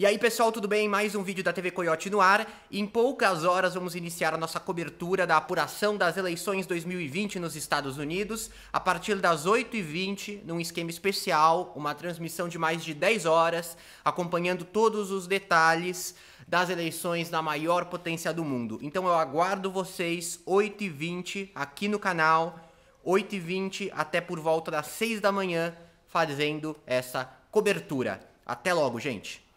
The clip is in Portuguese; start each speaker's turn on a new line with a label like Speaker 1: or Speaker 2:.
Speaker 1: E aí pessoal, tudo bem? Mais um vídeo da TV Coyote no ar. Em poucas horas vamos iniciar a nossa cobertura da apuração das eleições 2020 nos Estados Unidos, a partir das 8h20, num esquema especial, uma transmissão de mais de 10 horas, acompanhando todos os detalhes das eleições na maior potência do mundo. Então eu aguardo vocês 8h20 aqui no canal, 8h20 até por volta das 6 da manhã, fazendo essa cobertura. Até logo, gente!